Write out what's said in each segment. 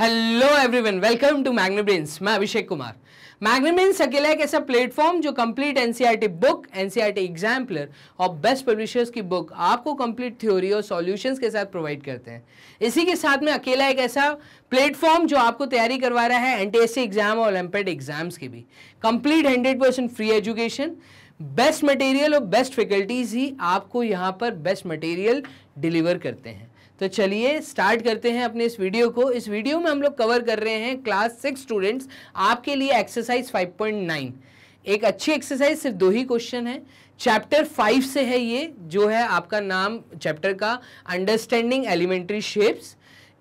hello everyone welcome to Magnebrains मैं Abhishek Kumar Magnebrains अकेला एक ऐसा प्लेटफॉर्म जो complete NCERT book NCERT exemplar और बेस्ट पब्लिशर्स की बुक आपको कंप्लीट थ्योरी और सॉल्यूशंस के साथ प्रोवाइड करते हैं इसी के साथ में अकेला एक ऐसा प्लेटफॉर्म जो आपको तैयारी करवा रहा है एन एग्जाम e और ओलम्पेड एग्जाम्स की भी complete hundred percent free education best material और बेस्ट फैकल्टीज ही आपको यहाँ पर बेस्ट मटेरियल डिलीवर करते हैं तो चलिए स्टार्ट करते हैं अपने इस वीडियो को इस वीडियो में हम लोग कवर कर रहे हैं क्लास सिक्स स्टूडेंट्स आपके लिए एक्सरसाइज 5.9 एक अच्छी एक्सरसाइज सिर्फ दो ही क्वेश्चन है चैप्टर फाइव से है ये जो है आपका नाम चैप्टर का अंडरस्टैंडिंग एलिमेंट्री शेप्स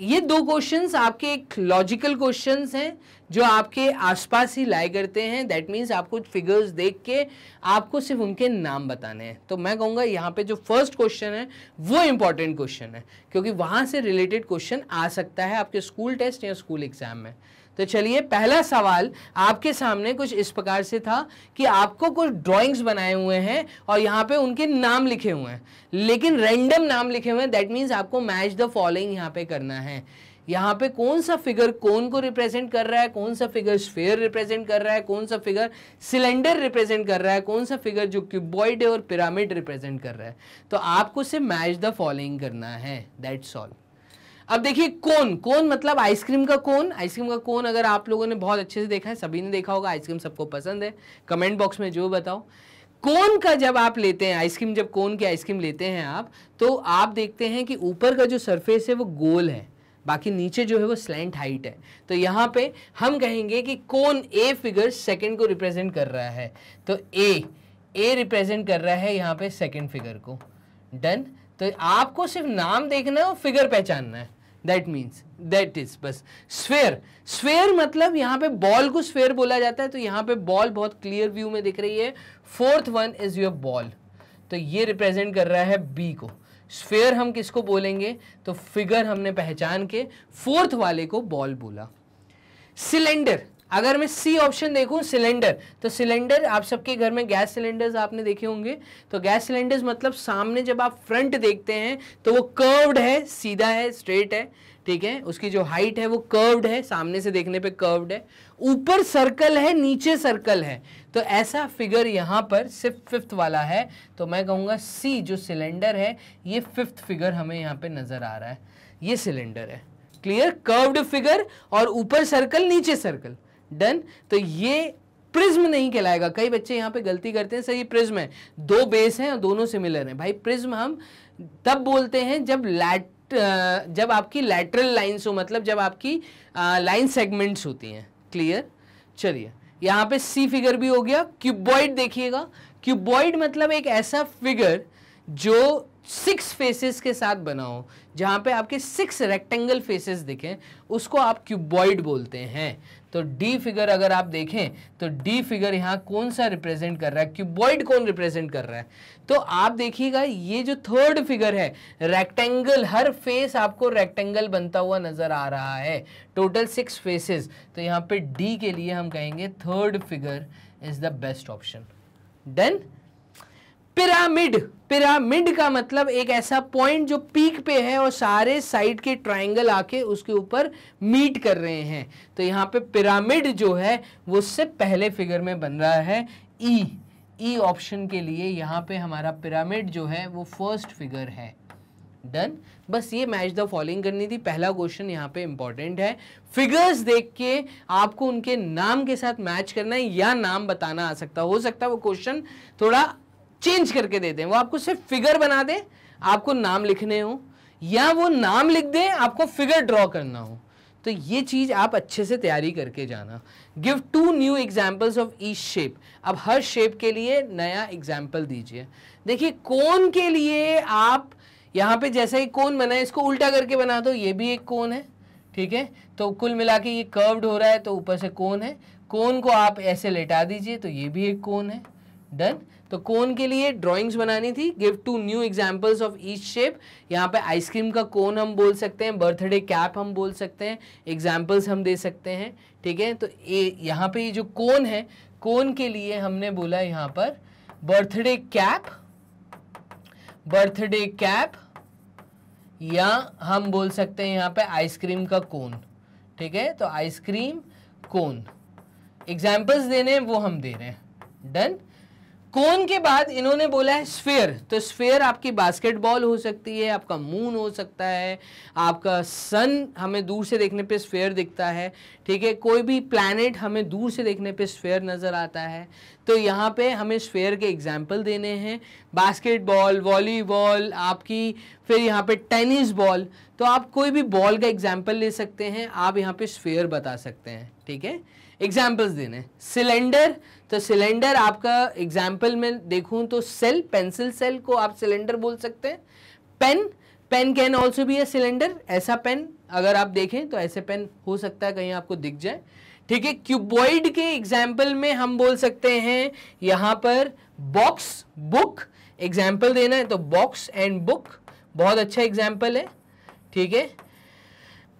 ये दो क्वेश्चंस आपके एक लॉजिकल क्वेश्चंस हैं जो आपके आसपास ही लाए करते हैं दैट मीन्स आपको फिगर्स देख के आपको सिर्फ उनके नाम बताने हैं तो मैं कहूँगा यहाँ पे जो फर्स्ट क्वेश्चन है वो इंपॉर्टेंट क्वेश्चन है क्योंकि वहाँ से रिलेटेड क्वेश्चन आ सकता है आपके स्कूल टेस्ट या स्कूल एग्जाम में तो चलिए पहला सवाल आपके सामने कुछ इस प्रकार से था कि आपको कुछ ड्राइंग्स बनाए हुए हैं और यहाँ पे उनके नाम लिखे हुए हैं लेकिन रैंडम नाम लिखे हुए हैं दैट मीन्स आपको मैच द फॉलोइंग यहाँ पे करना है यहाँ पे कौन सा फिगर कौन को रिप्रेजेंट कर रहा है कौन सा फिगर स्फेयर रिप्रेजेंट कर रहा है कौन सा फिगर सिलेंडर रिप्रेजेंट कर रहा है कौन सा फिगर जो क्यूबॉइड और पिरामिड रिप्रेजेंट कर रहा है तो आपको से मैच द फॉलोइंग करना है दैट्स ऑल अब देखिए कौन कौन मतलब आइसक्रीम का कौन आइसक्रीम का कौन अगर आप लोगों ने बहुत अच्छे से देखा है सभी ने देखा होगा आइसक्रीम सबको पसंद है कमेंट बॉक्स में जो बताओ कौन का जब आप लेते हैं आइसक्रीम जब कोन की आइसक्रीम लेते हैं आप तो आप देखते हैं कि ऊपर का जो सरफेस है वो गोल है बाकी नीचे जो है वो स्लैंट हाइट है तो यहाँ पे हम कहेंगे कि कौन ए फिगर सेकंड को रिप्रेजेंट कर रहा है तो ए ए रिप्रेजेंट कर रहा है यहाँ पे सेकंड फिगर को डन तो आपको सिर्फ नाम देखना है और फिगर पहचानना है दैट मीन्स दैट इज बस स्वेयर स्वेयर मतलब यहाँ पे बॉल को स्वेयर बोला जाता है तो यहाँ पे बॉल बहुत क्लियर व्यू में दिख रही है fourth one is your ball तो ये रिप्रेजेंट कर रहा है बी को स्फेयर हम किसको बोलेंगे तो फिगर हमने पहचान के फोर्थ वाले को बॉल बोला सिलेंडर अगर मैं सी ऑप्शन देखूं सिलेंडर तो सिलेंडर आप सबके घर में गैस सिलेंडर्स आपने देखे होंगे तो गैस सिलेंडर्स मतलब सामने जब आप फ्रंट देखते हैं तो वो कर्व्ड है सीधा है स्ट्रेट है ठीक है उसकी जो हाइट है वो कर्व्ड है सामने से देखने पे कर्व्ड है ऊपर सर्कल है नीचे सर्कल है तो ऐसा फिगर यहाँ पर सिर्फ फिफ्थ वाला है तो मैं कहूँगा सी जो सिलेंडर है ये फिफ्थ फिगर हमें यहाँ पे नज़र आ रहा है ये सिलेंडर है क्लियर कर्व्ड फिगर और ऊपर सर्कल नीचे सर्कल डन तो ये प्रिज्म नहीं कहलाएगा कई बच्चे यहाँ पे गलती करते हैं सर ये प्रिज्म है दो बेस हैं और दोनों सिमिलर हैं भाई प्रिज्म हम तब बोलते हैं जब लैट Uh, जब आपकी लैटरल लाइन्स हो मतलब जब आपकी लाइन uh, सेगमेंट्स होती हैं क्लियर चलिए यहाँ पे सी फिगर भी हो गया क्यूबॉइड देखिएगा क्यूबॉइड मतलब एक ऐसा फिगर जो सिक्स फेसेस के साथ बना हो जहाँ पे आपके सिक्स रेक्टेंगल फेसेस दिखें उसको आप क्यूबॉइड बोलते हैं तो डी फिगर अगर आप देखें तो डी फिगर यहाँ कौन सा रिप्रेजेंट कर रहा है क्यूबॉइड कौन रिप्रेजेंट कर रहा है तो आप देखिएगा ये जो थर्ड फिगर है रेक्टेंगल हर फेस आपको रेक्टेंगल बनता हुआ नजर आ रहा है टोटल सिक्स फेसेस तो यहाँ पे डी के लिए हम कहेंगे third figure is the best option done pyramid pyramid का मतलब एक ऐसा पॉइंट जो पीक पे है और सारे साइड के ट्रायंगल आके उसके ऊपर मीट कर रहे हैं तो यहाँ पे पिरामिड जो है वो उससे पहले फिगर में बन रहा है ई ई ऑप्शन के लिए यहाँ पे हमारा पिरामिड जो है वो फर्स्ट फिगर है डन बस ये मैच द फॉलोइंग करनी थी पहला क्वेश्चन यहाँ पे इंपॉर्टेंट है फिगर्स देख के आपको उनके नाम के साथ मैच करना है या नाम बताना आ सकता हो सकता है वो क्वेश्चन थोड़ा चेंज करके दे दें वो आपको सिर्फ फिगर बना दें आपको नाम लिखने हो या वो नाम लिख दें आपको फिगर ड्रॉ करना हो तो ये चीज़ आप अच्छे से तैयारी करके जाना give two new examples of each shape अब हर शेप के लिए नया एग्जाम्पल दीजिए देखिए कौन के लिए आप यहाँ पे जैसा ही कौन बना है इसको उल्टा करके बना दो ये भी एक कौन है ठीक है तो कुल मिला के ये कर्व्ड हो रहा है तो ऊपर से कौन है कौन को आप ऐसे लेटा दीजिए तो ये भी एक कौन है डन तो कोन के लिए ड्राइंग्स बनानी थी give two new examples of each shape यहाँ पे आइसक्रीम का कोन हम बोल सकते हैं बर्थडे कैप हम बोल सकते हैं एग्जांपल्स हम दे सकते हैं ठीक है तो ये यहाँ पे ये जो कोन है कोन के लिए हमने बोला यहाँ पर बर्थडे कैप बर्थडे कैप या हम बोल सकते हैं यहाँ पे आइसक्रीम का कोन ठीक है तो आइसक्रीम कोन एग्जाम्पल्स देने वो हम दे रहे हैं डन कौन के बाद इन्होंने बोला है स्फेयर तो स्फेयर आपकी बास्केटबॉल हो सकती है आपका मून हो सकता है आपका सन हमें दूर से देखने पे स्फेयर दिखता है ठीक है कोई भी प्लानट हमें दूर से देखने पे स्फेयर नज़र आता है तो यहाँ पे हमें स्फेयर के एग्जाम्पल देने हैं बास्केटबॉल वॉलीबॉल आपकी फिर यहाँ पे टेनिस बॉल तो आप कोई भी बॉल का एग्जाम्पल ले सकते हैं आप यहाँ पर स्फेयर बता सकते हैं ठीक है एग्जाम्पल्स देने सिलेंडर तो सिलेंडर आपका एग्जाम्पल में देखूं तो सेल पेंसिल सेल को आप सिलेंडर बोल सकते हैं पेन पेन कैन ऑल्सो भी है सिलेंडर ऐसा पेन अगर आप देखें तो ऐसे पेन हो सकता है कहीं आपको दिख जाए ठीक है क्यूबॉइड के एग्जाम्पल में हम बोल सकते हैं यहाँ पर बॉक्स बुक एग्जाम्पल देना है तो बॉक्स एंड बुक बहुत अच्छा एग्जाम्पल है ठीक है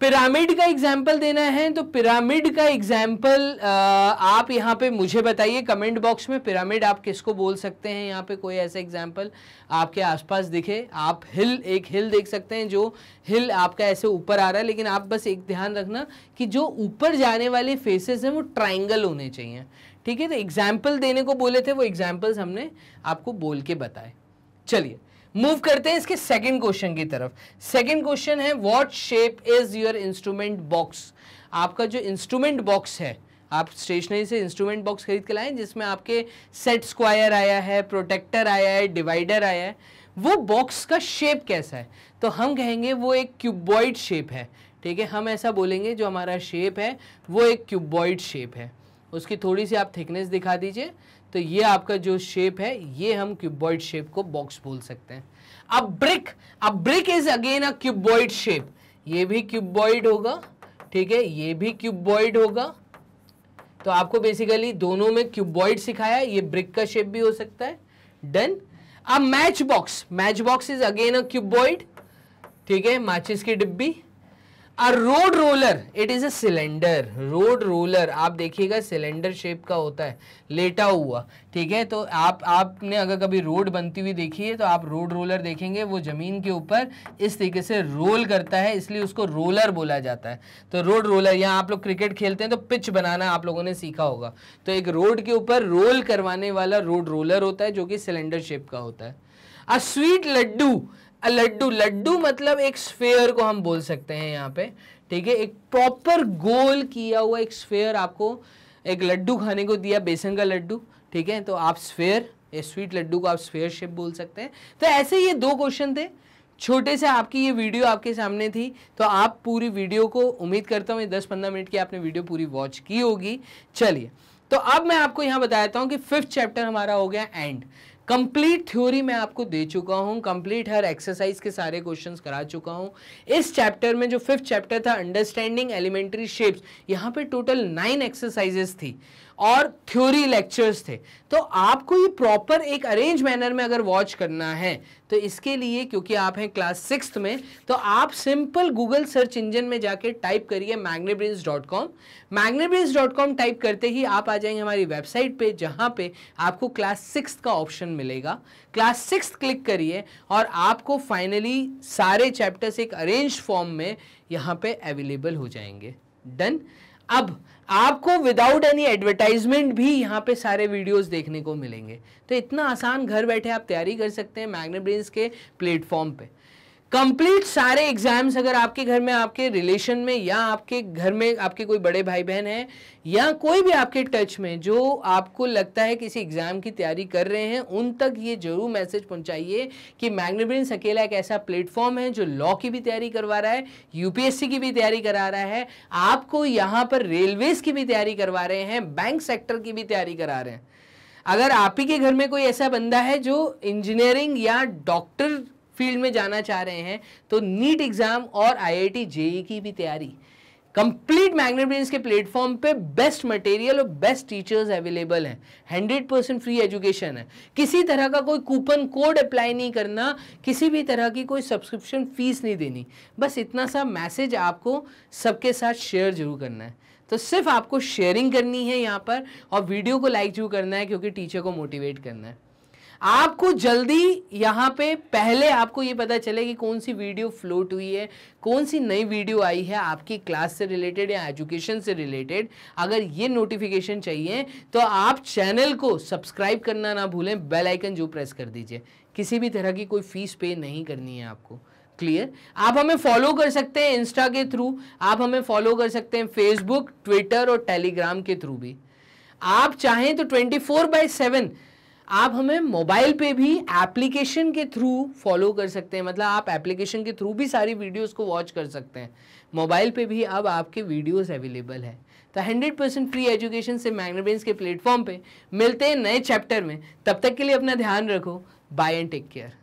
पिरामिड का एग्जाम्पल देना है तो पिरामिड का एग्जाम्पल आप यहाँ पे मुझे बताइए कमेंट बॉक्स में पिरामिड आप किसको बोल सकते हैं यहाँ पे कोई ऐसा एग्जाम्पल आपके आसपास दिखे आप हिल एक हिल देख सकते हैं जो हिल आपका ऐसे ऊपर आ रहा है लेकिन आप बस एक ध्यान रखना कि जो ऊपर जाने वाले फेसेस हैं वो ट्राइंगल होने चाहिए ठीक है तो एग्जाम्पल देने को बोले थे वो एग्जाम्पल्स हमने आपको बोल के बताए चलिए मूव करते हैं इसके सेकंड क्वेश्चन की तरफ सेकंड क्वेश्चन है what shape is your instrument box आपका जो इंस्ट्रूमेंट बॉक्स है आप स्टेशनरी से इंस्ट्रूमेंट बॉक्स खरीद के लाएं जिसमें आपके सेट स्क्वायर आया है प्रोटेक्टर आया है डिवाइडर आया है वो बॉक्स का शेप कैसा है तो हम कहेंगे वो एक क्यूबॉइड शेप है ठीक है हम ऐसा बोलेंगे जो हमारा शेप है वो एक क्यूबॉइड शेप है उसकी थोड़ी सी आप थिकनेस दिखा दीजिए तो ये आपका जो शेप है ये हम क्यूबॉइड शेप को बॉक्स बोल सकते हैं अब ब्रिक अब brick is again a cuboid shape ये भी क्यूबॉइड होगा ठीक है ये भी क्यूबॉइड होगा तो आपको बेसिकली दोनों में क्यूबॉइड सिखाया ये ब्रिक का शेप भी हो सकता है डन अब match box match box is again a cuboid ठीक है माचिस की डिब्बी a road roller it is a cylinder road roller आप देखिएगा सिलेंडर शेप का होता है लेटा हुआ ठीक है तो आप आपने अगर कभी रोड बनती हुई देखी है तो आप रोड रोलर देखेंगे वो ज़मीन के ऊपर इस तरीके से रोल करता है इसलिए उसको रोलर बोला जाता है तो रोड रोलर यहाँ आप लोग क्रिकेट खेलते हैं तो पिच बनाना आप लोगों ने सीखा होगा तो एक रोड के ऊपर रोल करवाने वाला रोड रोलर होता है जो कि सिलेंडर शेप का होता है अ स्वीट लड्डू लड्डू लड्डू मतलब एक स्फेयर को हम बोल सकते हैं यहाँ पे ठीक है एक प्रॉपर गोल किया हुआ एक स्फेयर आपको एक लड्डू खाने को दिया बेसन का लड्डू ठीक है तो आप स्फेयर ये स्वीट लड्डू को आप स्फेयर शेप बोल सकते हैं तो ऐसे ये दो क्वेश्चन थे छोटे से आपकी ये वीडियो आपके सामने थी तो आप पूरी वीडियो को उम्मीद करता हूँ ये दस पंद्रह मिनट की आपने वीडियो पूरी वॉच की होगी चलिए तो अब मैं आपको यहाँ बताता हूँ कि फिफ्थ चैप्टर हमारा हो गया एंड कंप्लीट थ्योरी मैं आपको दे चुका हूं कंप्लीट हर एक्सरसाइज के सारे क्वेश्चंस करा चुका हूँ इस चैप्टर में जो फिफ्थ चैप्टर था अंडरस्टैंडिंग एलिमेंट्री शेप्स यहां पे टोटल नाइन एक्सरसाइजेस थी और थ्योरी लेक्चर्स थे तो आपको ये प्रॉपर एक अरेंज मैनर में अगर वॉच करना है तो इसके लिए क्योंकि आप हैं क्लास सिक्स में तो आप सिंपल गूगल सर्च इंजन में जाके टाइप करिए magnetbrains dot com magnetbrains dot com type करते ही आप आ जाएंगे हमारी वेबसाइट पे जहाँ पे आपको क्लास सिक्स का ऑप्शन मिलेगा क्लास सिक्स क्लिक करिए और आपको फाइनली सारे चैप्टर्स एक अरेंज फॉर्म में यहाँ पर अवेलेबल हो जाएंगे डन अब आपको विदाउट एनी एडवर्टाइजमेंट भी यहाँ पे सारे वीडियोस देखने को मिलेंगे तो इतना आसान घर बैठे आप तैयारी कर सकते हैं मैग्नेट ब्रेन्स के प्लेटफॉर्म पे कंप्लीट सारे एग्जाम्स अगर आपके घर में आपके रिलेशन में या आपके घर में आपके कोई बड़े भाई बहन हैं या कोई भी आपके टच में जो आपको लगता है किसी एग्ज़ाम की तैयारी कर रहे हैं उन तक ये जरूर मैसेज पहुंचाइए कि मैग्नेब्रिंस सकेला एक ऐसा प्लेटफॉर्म है जो लॉ की भी तैयारी करवा रहा है यूपीएससी की भी तैयारी करा रहा है आपको यहाँ पर रेलवेज की भी तैयारी करवा रहे हैं बैंक सेक्टर की भी तैयारी करा रहे हैं अगर आप ही के घर में कोई ऐसा बंदा है जो इंजीनियरिंग या डॉक्टर फील्ड में जाना चाह रहे हैं तो नीट एग्जाम और आईआईटी जेई e की भी तैयारी कंप्लीट मैग्नेट के प्लेटफॉर्म पे बेस्ट मटेरियल और बेस्ट टीचर्स अवेलेबल है हंड्रेड परसेंट फ्री एजुकेशन है किसी तरह का कोई कूपन कोड अप्लाई नहीं करना किसी भी तरह की कोई सब्सक्रिप्शन फीस नहीं देनी बस इतना सा मैसेज आपको सबके साथ शेयर जरूर करना है तो सिर्फ आपको शेयरिंग करनी है यहाँ पर और वीडियो को लाइक जरूर करना है क्योंकि टीचर को मोटिवेट करना है आपको जल्दी यहाँ पे पहले आपको ये पता चले कि कौन सी वीडियो फ्लोट हुई है कौन सी नई वीडियो आई है आपकी क्लास से रिलेटेड या एजुकेशन से रिलेटेड अगर ये नोटिफिकेशन चाहिए तो आप चैनल को सब्सक्राइब करना ना भूलें बेल आइकन जो प्रेस कर दीजिए किसी भी तरह की कोई फीस पे नहीं करनी है आपको क्लियर आप हमें फॉलो कर सकते हैं इंस्टा के थ्रू आप हमें फॉलो कर सकते हैं फेसबुक ट्विटर और टेलीग्राम के थ्रू भी आप चाहें तो ट्वेंटी फोर बाई सेवन आप हमें मोबाइल पे भी एप्लीकेशन के थ्रू फॉलो कर सकते हैं मतलब आप एप्लीकेशन के थ्रू भी सारी वीडियोस को वॉच कर सकते हैं मोबाइल पे भी अब आपके वीडियोस अवेलेबल है तो 100 परसेंट फ्री एजुकेशन से मैग्नोबेंस के प्लेटफॉर्म पे मिलते हैं नए चैप्टर में तब तक के लिए अपना ध्यान रखो बाय एंड टेक केयर